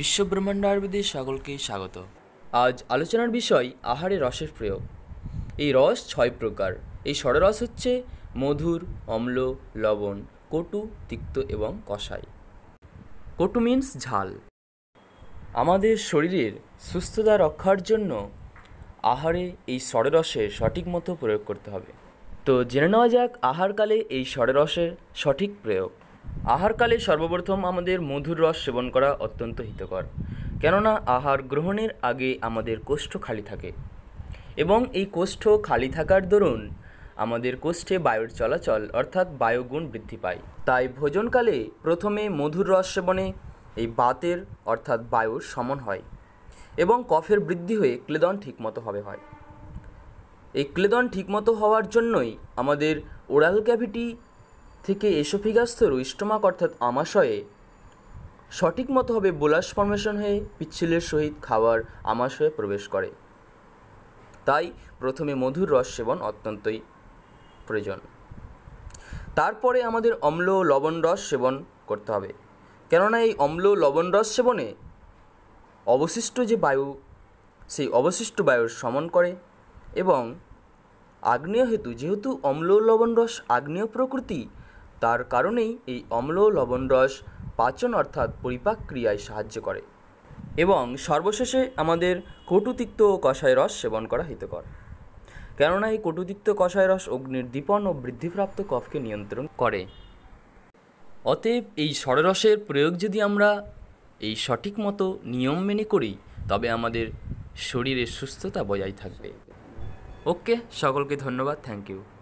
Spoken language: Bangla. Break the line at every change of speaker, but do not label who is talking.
বিশ্বব্রহ্মাণ্ড আয়ুর্বেদের সকলকে স্বাগত আজ আলোচনার বিষয় আহারে রসের প্রয়োগ এই রস ছয় প্রকার এই সররস হচ্ছে মধুর অম্ল লবণ কটু তিক্ত এবং কষাই কটু মিন্স ঝাল আমাদের শরীরের সুস্থতা রক্ষার জন্য আহারে এই সররসের সঠিক মতো প্রয়োগ করতে হবে তো জেনে নেওয়া যাক আহারকালে এই সররসের সঠিক প্রয়োগ আহারকালে সর্বপ্রথম আমাদের মধুর রস সেবন করা অত্যন্ত হিতকর কেননা আহার গ্রহণের আগে আমাদের কোষ্ঠ খালি থাকে এবং এই কোষ্ঠ খালি থাকার দরুন আমাদের কোষ্ঠে বায়ুর চলাচল অর্থাৎ বায়ুগুণ বৃদ্ধি পায় তাই ভোজনকালে প্রথমে মধুর রস সেবনে এই বাতের অর্থাৎ বায়ুর সমন হয় এবং কফের বৃদ্ধি হয়ে ক্লেদন ঠিকমতোভাবে হয় এই ক্লেদন ঠিকমতো হওয়ার জন্যই আমাদের ওরাল ক্যাভিটি থেকে এসোফিগাস্থের রুইষ্টমাক অর্থাৎ আমাশয়ে সঠিক মতো হবে বোলাস ফর্মেশন হয়ে পিচ্ছিলের সহিত খাবার আমাশয়ে প্রবেশ করে তাই প্রথমে মধুর রস সেবন অত্যন্তই প্রয়োজন তারপরে আমাদের অম্ল লবণ রস সেবন করতে হবে কেননা এই অম্ল লবণ রস সেবনে অবশিষ্ট যে বায়ু সেই অবশিষ্ট বায়ুর সমন করে এবং আগ্নেয় হেতু যেহেতু অম্ল লবণ রস আগ্নেয় প্রকৃতি তার কারণেই এই অম্ল লবণ রস পাচন অর্থাৎ পরিপাক ক্রিয়ায় সাহায্য করে এবং সর্বশেষে আমাদের কটুতিক্ত ও কষায় রস সেবন করা হিতকর কেননা এই কটুতিক্ত কষায় রস অগ্নির দীপন ও বৃদ্ধিপ্রাপ্ত কফকে নিয়ন্ত্রণ করে অতএব এই সররসের প্রয়োগ যদি আমরা এই সঠিক মতো নিয়ম মেনে করি তবে আমাদের শরীরের সুস্থতা বজায় থাকবে ওকে সকলকে ধন্যবাদ থ্যাংক ইউ